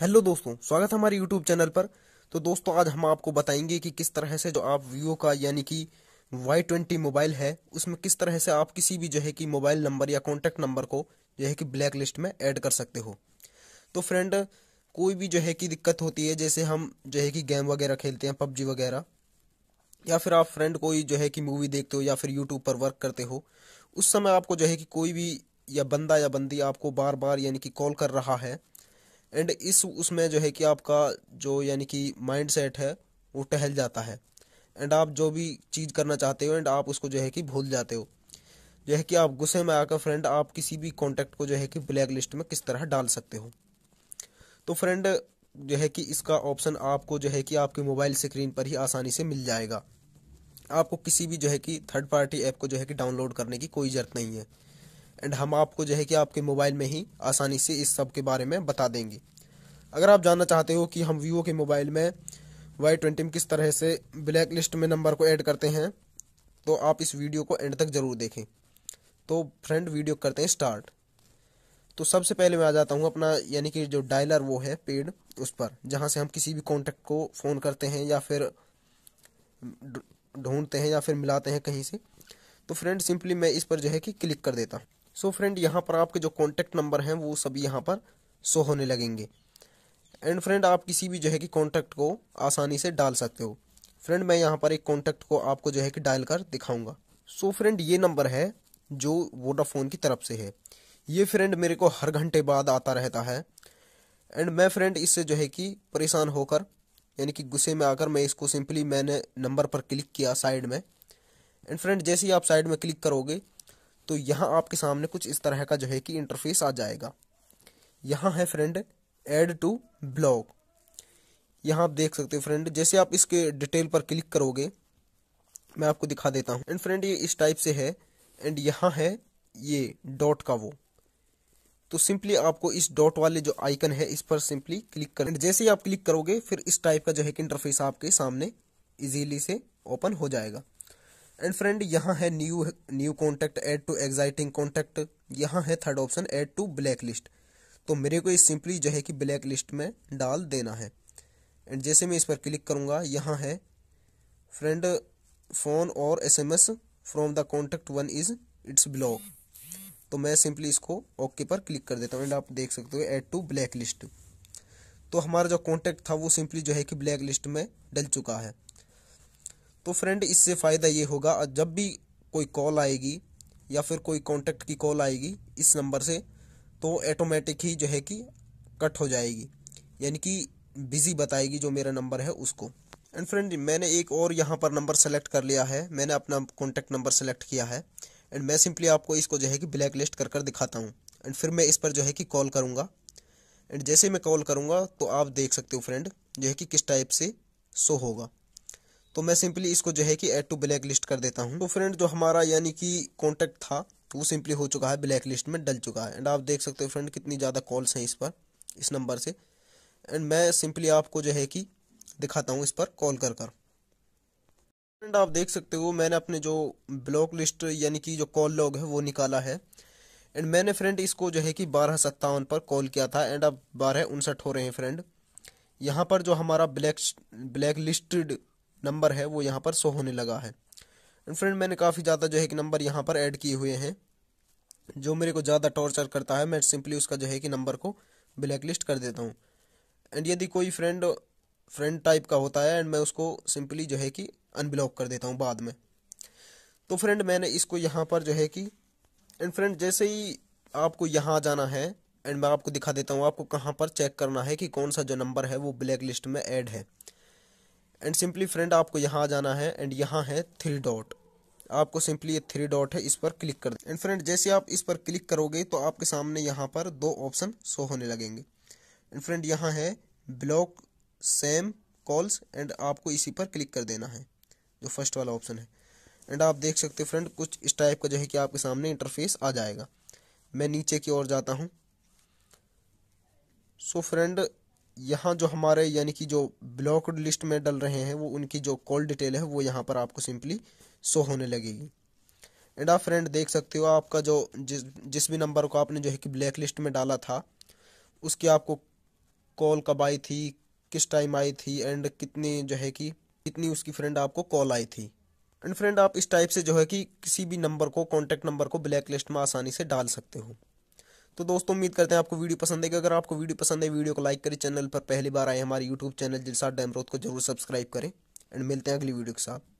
hello दोस्तों स्वागत है हमारे यूट्यूब चैनल पर तो दोस्तों आज हम आपको बताएंगे कि किस तरह से जो आप वीवो का यानी कि वाई ट्वेंटी मोबाइल है उसमें किस तरह से आप किसी भी जो है कि मोबाइल नंबर या कॉन्टेक्ट नंबर को जो है कि ब्लैक लिस्ट में ऐड कर सकते हो तो फ्रेंड कोई भी जो है कि दिक्कत होती है जैसे हम जो है कि गेम वगैरह खेलते हैं पबजी वगैरह या फिर आप फ्रेंड कोई जो है कि मूवी देखते हो या फिर यूट्यूब पर वर्क करते हो उस समय आपको जो है कि कोई भी या बंदा या बंदी आपको बार बार यानी कि कॉल कर रहा है एंड इस उसमें जो है कि आपका जो यानी कि माइंड सेट है वो टहल जाता है एंड आप जो भी चीज़ करना चाहते हो एंड आप उसको जो है कि भूल जाते हो जो है कि आप गुस्से में आकर फ्रेंड आप किसी भी कॉन्टैक्ट को जो है कि ब्लैक लिस्ट में किस तरह डाल सकते हो तो फ्रेंड जो है कि इसका ऑप्शन आपको जो है कि आपके मोबाइल स्क्रीन पर ही आसानी से मिल जाएगा आपको किसी भी जो है कि थर्ड पार्टी ऐप को जो है कि डाउनलोड करने की कोई ज़रूरत नहीं है एंड हम आपको जो है कि आपके मोबाइल में ही आसानी से इस सब के बारे में बता देंगे अगर आप जानना चाहते हो कि हम वीवो के मोबाइल में वाई ट्वेंटी में किस तरह से ब्लैक लिस्ट में नंबर को ऐड करते हैं तो आप इस वीडियो को एंड तक ज़रूर देखें तो फ्रेंड वीडियो करते हैं स्टार्ट तो सबसे पहले मैं आ जाता हूँ अपना यानी कि जो डायलर वो है पेड उस पर जहाँ से हम किसी भी कॉन्टेक्ट को फ़ोन करते हैं या फिर ढूंढते हैं या फिर मिलाते हैं कहीं से तो फ्रेंड सिंपली मैं इस पर जो है कि क्लिक कर देता हूँ सो फ्रेंड यहाँ पर आपके जो कॉन्टैक्ट नंबर हैं वो सभी यहाँ पर शो होने लगेंगे एंड फ्रेंड आप किसी भी जो है कि कॉन्टैक्ट को आसानी से डाल सकते हो फ्रेंड मैं यहाँ पर एक कॉन्टैक्ट को आपको जो है कि डायल कर दिखाऊंगा सो फ्रेंड ये नंबर है जो वोडाफोन की तरफ से है ये फ्रेंड मेरे को हर घंटे बाद आता रहता है एंड मैं फ्रेंड इससे जो है कि परेशान होकर यानी कि गुस्से में आकर मैं इसको सिंपली मैंने नंबर पर क्लिक किया साइड में एंड फ्रेंड जैसे ही आप साइड में क्लिक करोगे तो यहाँ आपके सामने कुछ इस तरह का जो है कि इंटरफेस आ जाएगा यहाँ है फ्रेंड एड टू ब्लॉग यहाँ आप देख सकते हो फ्रेंड जैसे आप इसके डिटेल पर क्लिक करोगे मैं आपको दिखा देता हूँ एंड फ्रेंड ये इस टाइप से है एंड यहाँ है ये डॉट का वो तो सिंपली आपको इस डॉट वाले जो आइकन है इस पर सिंपली क्लिक कर जैसे ही आप क्लिक करोगे फिर इस टाइप का जो है कि इंटरफेस आपके सामने इजीली से ओपन हो जाएगा एंड फ्रेंड यहाँ है new new contact add to existing contact यहाँ है third option add to black list तो मेरे को इस सिंपली जो है कि ब्लैक लिस्ट में डाल देना है एंड जैसे मैं इस पर क्लिक करूँगा यहाँ है फ्रेंड फ़ोन और S M S from the contact one is it's block तो मैं सिंपली इसको ओके पर क्लिक कर देता हूँ एंड आप देख सकते हो एड टू ब्लैक लिस्ट तो हमारा जो कॉन्टैक्ट था वो सिंपली जो है कि ब्लैक लिस्ट में डल चुका है तो फ्रेंड इससे फ़ायदा ये होगा जब भी कोई कॉल आएगी या फिर कोई कॉन्टैक्ट की कॉल आएगी इस नंबर से तो ऐटोमेटिक ही जो है कि कट हो जाएगी यानी कि बिज़ी बताएगी जो मेरा नंबर है उसको एंड फ्रेंड मैंने एक और यहाँ पर नंबर सेलेक्ट कर लिया है मैंने अपना कॉन्टैक्ट नंबर सेलेक्ट किया है एंड मैं सिंपली आपको इसको जो है कि ब्लैक लिस्ट कर कर दिखाता हूँ एंड फिर मैं इस पर जो है कि कॉल करूँगा एंड जैसे मैं कॉल करूँगा तो आप देख सकते हो फ्रेंड जो है कि किस टाइप से शो होगा तो मैं सिंपली इसको जो है कि एड टू ब्लैक लिस्ट कर देता हूँ तो फ्रेंड जो हमारा यानी कि कॉन्टैक्ट था वो सिंपली हो चुका है ब्लैक लिस्ट में डल चुका है एंड आप देख सकते हो फ्रेंड कितनी ज़्यादा कॉल्स हैं इस पर इस नंबर से एंड मैं सिंपली आपको जो है कि दिखाता हूँ इस पर कॉल कर कर फ्रेंड आप देख सकते हो मैंने अपने जो ब्लॉक लिस्ट यानी कि जो कॉल लॉग है वो निकाला है एंड मैंने फ्रेंड इसको जो है कि बारह सत्तावन पर कॉल किया था एंड अब बारह उनसठ हो रहे हैं फ्रेंड यहाँ पर जो हमारा ब्लैक ब्लैक लिस्टेड नंबर है वो यहाँ पर शो होने लगा है एंड फ्रेंड मैंने काफ़ी ज़्यादा जो है कि नंबर यहाँ पर ऐड किए हुए हैं जो मेरे को ज़्यादा टॉर्चर करता है मैं सिंपली उसका जो है कि नंबर को ब्लैक लिस्ट कर देता हूँ एंड यदि कोई फ्रेंड फ्रेंड टाइप का होता है एंड मैं उसको सिंपली जो है कि अनब्लॉक कर देता हूँ बाद में तो फ्रेंड मैंने इसको यहाँ पर जो है कि एंड फ्रेंड जैसे ही आपको यहाँ जाना है एंड मैं आपको दिखा देता हूँ आपको कहाँ पर चेक करना है कि कौन सा जो नंबर है वो ब्लैक लिस्ट में ऐड है एंड सिंपली फ्रेंड आपको यहाँ आ जाना है एंड यहाँ है थ्री डॉट आपको सिंपली ये थ्री डॉट है इस पर क्लिक कर एंड फ्रेंड जैसे आप इस पर क्लिक करोगे तो आपके सामने यहाँ पर दो ऑप्शन शो होने लगेंगे एंड फ्रेंड यहाँ है ब्लॉक सेम कॉल्स एंड आपको इसी पर क्लिक कर देना है जो फर्स्ट वाला ऑप्शन है एंड आप देख सकते हो फ्रेंड कुछ इस टाइप का जो है कि आपके सामने इंटरफेस आ जाएगा मैं नीचे की ओर जाता हूँ सो so, फ्रेंड यहाँ जो हमारे यानी कि जो ब्लॉकड लिस्ट में डल रहे हैं वो उनकी जो कॉल डिटेल है वो यहाँ पर आपको सिंपली शो होने लगेगी एंड आप फ्रेंड देख सकते हो आपका जो जिस जिस भी नंबर को आपने जो है कि ब्लैक लिस्ट में डाला था उसकी आपको कॉल कब आई थी किस टाइम आई थी एंड कितनी जो है कि कितनी उसकी फ्रेंड आपको कॉल आई थी एंड फ्रेंड आप इस टाइप से जो है कि किसी भी नंबर को कॉन्टैक्ट नंबर को ब्लैक लिस्ट में आसानी से डाल सकते हो तो दोस्तों उम्मीद करते हैं आपको वीडियो पसंद है अगर आपको वीडियो पसंद है वीडियो को लाइक करें चैनल पर पहली बार आए हमारे यूट्यूब चैनल जिलसा डैमरोध को जरूर सब्सक्राइब करें एंड मिलते हैं अगली वीडियो के साथ